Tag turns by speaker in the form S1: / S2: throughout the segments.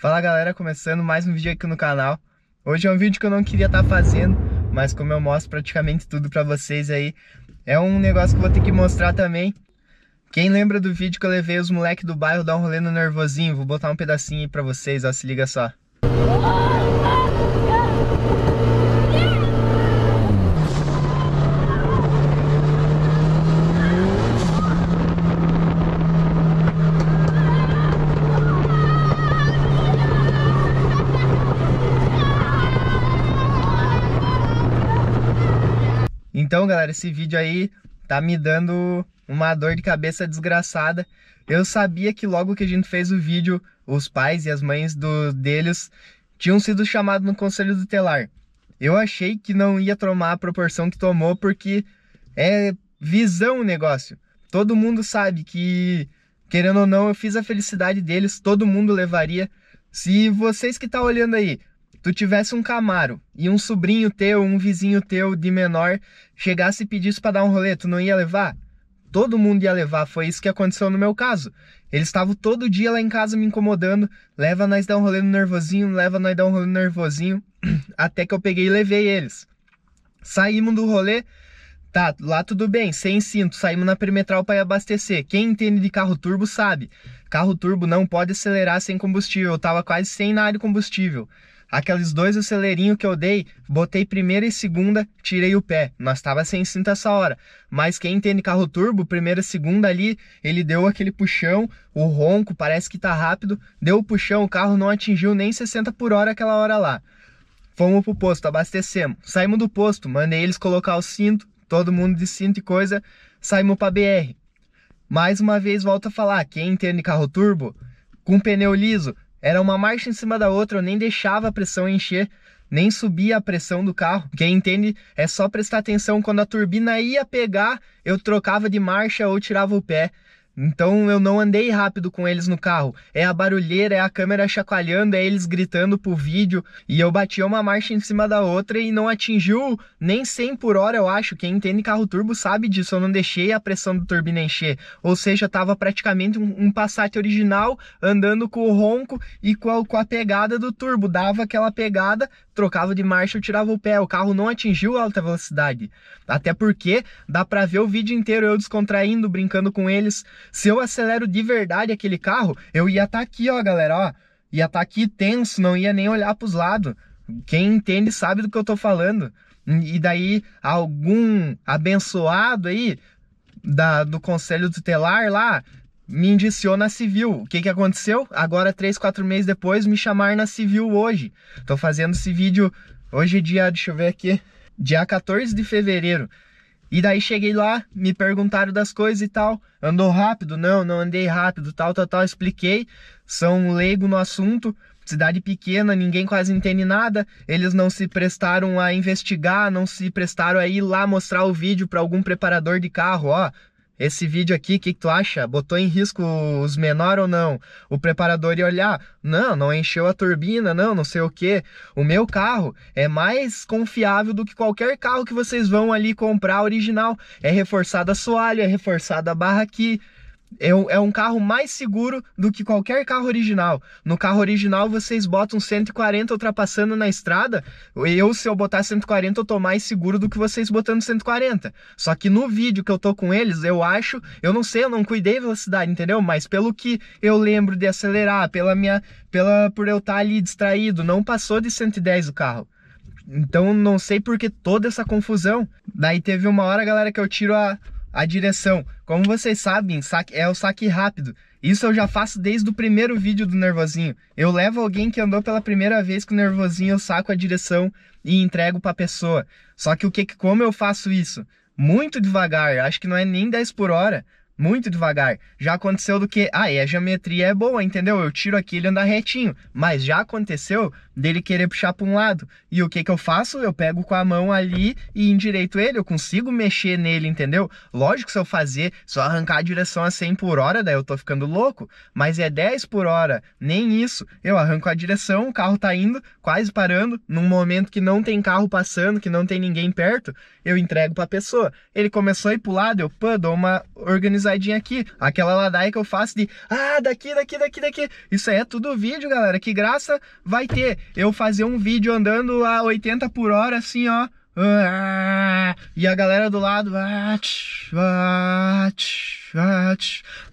S1: Fala galera, começando mais um vídeo aqui no canal. Hoje é um vídeo que eu não queria estar tá fazendo, mas como eu mostro praticamente tudo pra vocês aí, é um negócio que eu vou ter que mostrar também. Quem lembra do vídeo que eu levei os moleques do bairro dar um rolê no nervosinho? Vou botar um pedacinho aí pra vocês, ó, se liga só. Ah, Então, galera, esse vídeo aí tá me dando uma dor de cabeça desgraçada. Eu sabia que logo que a gente fez o vídeo, os pais e as mães do, deles tinham sido chamados no conselho do Telar. Eu achei que não ia tomar a proporção que tomou, porque é visão o negócio. Todo mundo sabe que, querendo ou não, eu fiz a felicidade deles, todo mundo levaria. Se vocês que estão tá olhando aí tu tivesse um Camaro e um sobrinho teu, um vizinho teu de menor chegasse e pedisse para dar um rolê, tu não ia levar? Todo mundo ia levar, foi isso que aconteceu no meu caso. Eles estavam todo dia lá em casa me incomodando, leva nós dar um rolê no nervosinho, leva nós dar um rolê no nervosinho, até que eu peguei e levei eles. Saímos do rolê, Tá, lá tudo bem, sem cinto, saímos na perimetral para abastecer. Quem entende de carro turbo sabe. Carro turbo não pode acelerar sem combustível. Eu tava quase sem na área de combustível. Aqueles dois acelerinhos que eu dei, botei primeira e segunda, tirei o pé. Nós estava sem cinto essa hora. Mas quem entende carro turbo, primeira e segunda ali, ele deu aquele puxão, o ronco, parece que tá rápido, deu o puxão, o carro não atingiu nem 60 por hora aquela hora lá. Fomos pro posto, abastecemos. Saímos do posto, mandei eles colocar o cinto, todo mundo de cinto e coisa, saímos pra BR. Mais uma vez, volto a falar, quem entende carro turbo, com pneu liso, era uma marcha em cima da outra, eu nem deixava a pressão encher, nem subia a pressão do carro. Quem entende é só prestar atenção quando a turbina ia pegar, eu trocava de marcha ou tirava o pé. Então eu não andei rápido com eles no carro. É a barulheira, é a câmera chacoalhando, é eles gritando pro vídeo. E eu batia uma marcha em cima da outra e não atingiu nem 100 por hora, eu acho. Quem entende carro turbo sabe disso. Eu não deixei a pressão do turbina encher. Ou seja, tava praticamente um, um Passat original andando com o ronco e com a, com a pegada do turbo. Dava aquela pegada, trocava de marcha, eu tirava o pé. O carro não atingiu a alta velocidade. Até porque dá pra ver o vídeo inteiro eu descontraindo, brincando com eles. Se eu acelero de verdade aquele carro, eu ia estar tá aqui, ó, galera, ó. Ia estar tá aqui tenso, não ia nem olhar para os lados. Quem entende sabe do que eu tô falando. E daí, algum abençoado aí da, do conselho tutelar lá me indiciou na civil. O que, que aconteceu? Agora, três, quatro meses depois, me chamar na civil hoje. Tô fazendo esse vídeo hoje, é dia, deixa eu ver aqui, dia 14 de fevereiro. E daí cheguei lá, me perguntaram das coisas e tal. Andou rápido? Não, não andei rápido, tal, tal, tal. Expliquei. São leigo no assunto. Cidade pequena, ninguém quase entende nada. Eles não se prestaram a investigar, não se prestaram a ir lá mostrar o vídeo para algum preparador de carro. Ó, esse vídeo aqui, o que, que, tu acha? Botou em risco os menores ou não? O preparador ia olhar, não, não encheu a turbina, não, não sei o que. O meu carro é mais confiável do que qualquer carro que vocês vão ali comprar original. É reforçado assoalho, é reforçada a barra aqui, é, é um, carro mais seguro do que qualquer carro original. No carro original vocês botam 140 ultrapassando na estrada. Eu, se eu botar 140, eu tô mais seguro do que vocês botando 140. Só que no vídeo que eu tô com eles, eu acho, eu não sei, eu não cuidei velocidade, entendeu? Mas pelo que eu lembro de acelerar, pela minha. Pela, por eu estar tá ali distraído, não passou de 110 o carro. Então não sei por que toda essa confusão. Daí teve uma hora, galera, que eu tiro a a direção. Como vocês sabem, é o saque rápido. Isso eu já faço desde o primeiro vídeo do nervosinho. Eu levo alguém que andou pela primeira vez com o nervosinho, eu saco a direção e entrego para a pessoa. Só que o que como eu faço isso? Muito devagar, acho que não é nem 10 por hora muito devagar. Já aconteceu do que, ah, e é, a geometria é boa, entendeu? Eu tiro aqui, ele anda retinho. Mas já aconteceu dele querer puxar para um lado. E o que que eu faço? Eu pego com a mão ali e endireito ele, eu consigo mexer nele, entendeu? Lógico, se eu fazer, eu arrancar a direção a 100 por hora, daí eu tô ficando louco. Mas é 10 por hora, nem isso. Eu arranco a direção, o carro tá indo, quase parando, num momento que não tem carro passando, que não tem ninguém perto, eu entrego para a pessoa. Ele começou a ir o lado, eu, pô, dou uma organização risadinha aqui, aquela ladaia que eu faço de ah, daqui, daqui, daqui, daqui. Isso aí é tudo vídeo, galera. Que graça vai ter eu fazer um vídeo andando a 80 por hora assim, ó. Ah, e a galera do lado. Ah, tch, ah, ah,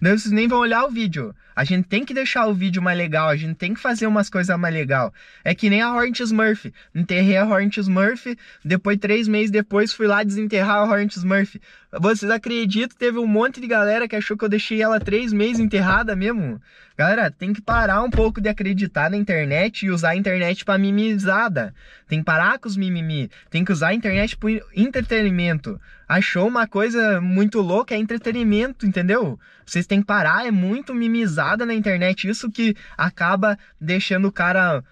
S1: vocês nem vão olhar o vídeo. A gente tem que deixar o vídeo mais legal, a gente tem que fazer umas coisas mais legal. É que nem a Hornet Smurf. Enterrei a Hornet Smurf, depois, três meses depois, fui lá desenterrar a Hornet Smurf. Vocês acreditam, teve um monte de galera que achou que eu deixei ela três meses enterrada mesmo? Galera, tem que parar um pouco de acreditar na internet e usar a internet pra mimizada. Tem que parar com os mimimi, tem que usar a internet pro entretenimento achou uma coisa muito louca, é entretenimento, entendeu? Vocês têm que parar, é muito mimizada na internet, isso que acaba deixando o cara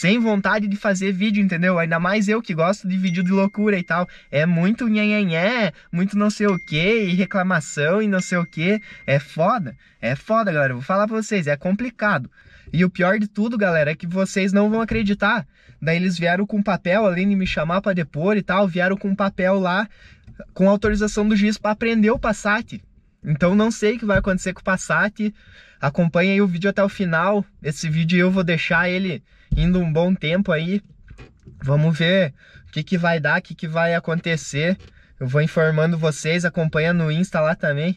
S1: sem vontade de fazer vídeo, entendeu? Ainda mais eu que gosto de vídeo de loucura e tal. É muito nhanhanhé, muito não sei o que, e reclamação e não sei o que. É foda, é foda, galera. Vou falar pra vocês, é complicado. E o pior de tudo, galera, é que vocês não vão acreditar. Daí eles vieram com papel, além de me chamar para depor e tal, vieram com papel lá com autorização do juiz para aprender o Passat. Então não sei o que vai acontecer com o Passat. Acompanhe aí o vídeo até o final. Esse vídeo eu vou deixar ele indo um bom tempo aí. Vamos ver o que, que vai dar, o que, que vai acontecer. Eu vou informando vocês, acompanha no Insta lá também.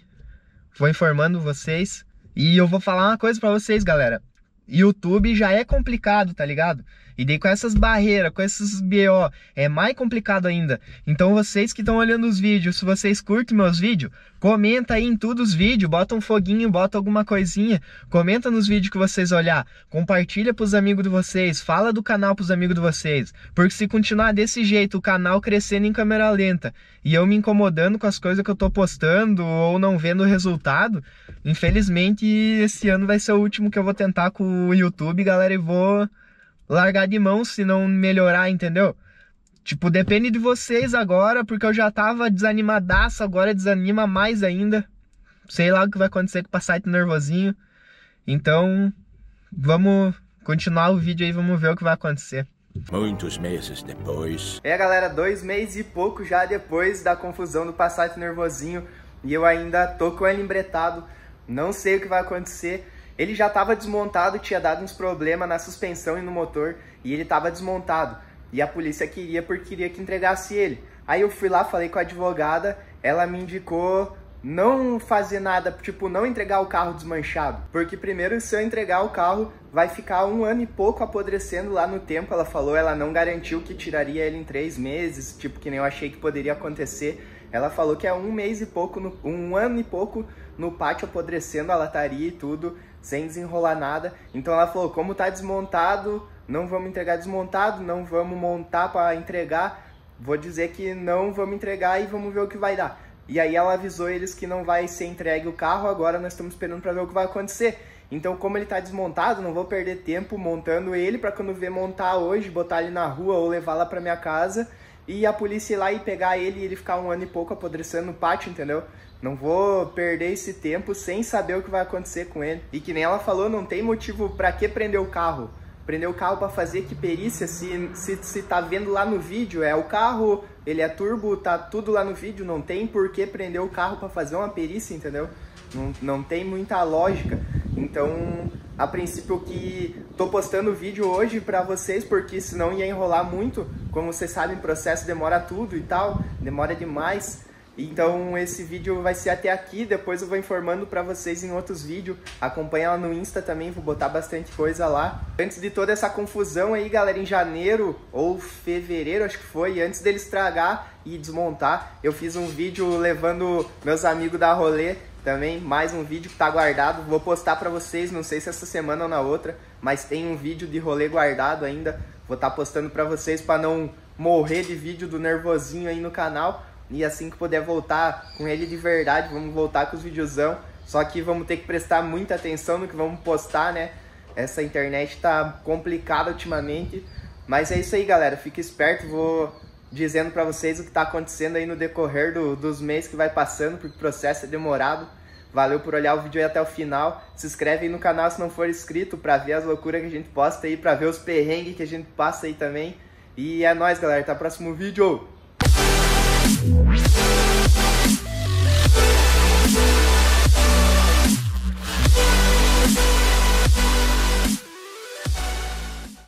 S1: Vou informando vocês. E eu vou falar uma coisa para vocês, galera. YouTube já é complicado, tá ligado? E daí com essas barreiras, com esses BO, é mais complicado ainda. Então vocês que estão olhando os vídeos, se vocês curtem meus vídeos, comenta aí em todos os vídeos, bota um foguinho, bota alguma coisinha, comenta nos vídeos que vocês olhar, compartilha pros amigos de vocês, fala do canal pros amigos de vocês, porque se continuar desse jeito, o canal crescendo em câmera lenta e eu me incomodando com as coisas que eu tô postando ou não vendo o resultado, infelizmente esse ano vai ser o último que eu vou tentar com o YouTube, galera, e vou largar de mão se não melhorar, entendeu? Tipo, depende de vocês agora, porque eu já tava desanimadaço, agora desanima mais ainda. Sei lá o que vai acontecer com o site nervosinho. Então, vamos continuar o vídeo aí, vamos ver o que vai acontecer. Muitos meses depois. É, galera, dois meses e pouco já depois da confusão do Passat nervosinho e eu ainda tô com ele embretado. Não sei o que vai acontecer. Ele já estava desmontado, tinha dado uns problemas na suspensão e no motor, e ele estava desmontado. E a polícia queria porque queria que entregasse ele. Aí eu fui lá, falei com a advogada, ela me indicou não fazer nada, tipo, não entregar o carro desmanchado. Porque primeiro, se eu entregar o carro, vai ficar um ano e pouco apodrecendo lá no tempo. Ela falou, ela não garantiu que tiraria ele em três meses, tipo, que nem eu achei que poderia acontecer. Ela falou que é um mês e pouco, um ano e pouco no pátio apodrecendo a lataria e tudo sem desenrolar nada. Então ela falou: como tá desmontado, não vamos entregar desmontado, não vamos montar para entregar. Vou dizer que não vamos entregar e vamos ver o que vai dar. E aí ela avisou eles que não vai ser entregue o carro, agora nós estamos esperando para ver o que vai acontecer. Então, como ele tá desmontado, não vou perder tempo montando ele para quando ver montar hoje, botar ele na rua ou levar lá para minha casa e a polícia ir lá e pegar ele e ele ficar um ano e pouco apodrecendo no pátio, entendeu? Não vou perder esse tempo sem saber o que vai acontecer com ele. E que nem ela falou, não tem motivo para que prender o carro. Prender o carro para fazer que perícia, se, se, se tá vendo lá no vídeo, é o carro, ele é turbo, tá tudo lá no vídeo, não tem por que prender o carro para fazer uma perícia, entendeu? Não, não tem muita lógica. Então, a princípio que tô postando o vídeo hoje para vocês, porque senão ia enrolar muito. Como vocês sabem, processo demora tudo e tal, demora demais. Então esse vídeo vai ser até aqui, depois eu vou informando para vocês em outros vídeos. Acompanha lá no Insta também, vou botar bastante coisa lá. Antes de toda essa confusão aí, galera, em janeiro ou fevereiro, acho que foi, antes dele estragar e desmontar, eu fiz um vídeo levando meus amigos da rolê também, mais um vídeo que tá guardado, vou postar para vocês, não sei se essa semana ou na outra, mas tem um vídeo de rolê guardado ainda, vou estar tá postando para vocês para não morrer de vídeo do nervosinho aí no canal. E assim que puder voltar com ele de verdade, vamos voltar com os videozão. Só que vamos ter que prestar muita atenção no que vamos postar, né? Essa internet tá complicada ultimamente. Mas é isso aí, galera. Fica esperto, vou dizendo para vocês o que tá acontecendo aí no decorrer do, dos meses que vai passando, porque o processo é demorado. Valeu por olhar o vídeo aí até o final. Se inscreve aí no canal se não for inscrito para ver as loucuras que a gente posta aí, para ver os perrengues que a gente passa aí também. E é nóis, galera. Até o próximo vídeo.